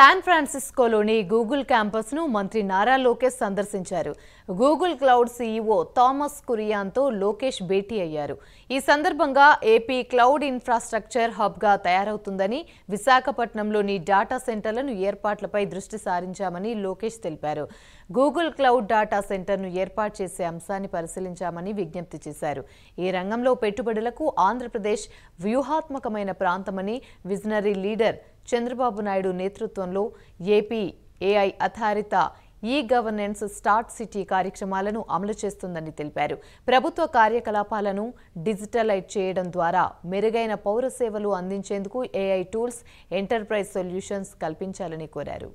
San ఫ్రాన్సిస్కోలోని Google క్యాంపస్ను మంత్రి నారా లోకేష్ సందర్శించారు Google Cloud CEO Thomas కురియాన్తో లోకేష్ భేటీ అయ్యారు ఈ సందర్భంగా ఏపీ క్లౌడ్ ఇన్ఫ్రాస్ట్రక్చర్ హబ్గా తయారవుతుందని విశాఖపట్నంలోని డాటా సెంటర్లను ఏర్పాట్లపై దృష్టి సారించామని లోకేష్ తెలిపారు గూగుల్ క్లౌడ్ డాటా సెంటర్ను ఏర్పాటు చేసే అంశాన్ని పరిశీలించామని విజ్ఞప్తి చేశారు ఈ రంగంలో పెట్టుబడులకు ఆంధ్రప్రదేశ్ వ్యూహాత్మకమైన ప్రాంతమని విజనరీ లీడర్ చంద్రబాబు నాయుడు నేతృత్వంలో ఏపీ ఏఐ ఆధారిత ఈ గవర్నెన్స్ స్టార్ట్ సిటీ కార్యక్రమాలను అమలు చేస్తుందని తెలిపారు ప్రభుత్వ కార్యకలాపాలను డిజిటలైజ్ చేయడం ద్వారా మెరుగైన పౌర సేవలు అందించేందుకు ఏఐ టూల్స్ ఎంటర్ప్రైజ్ సొల్యూషన్స్ కల్పించాలని కోరారు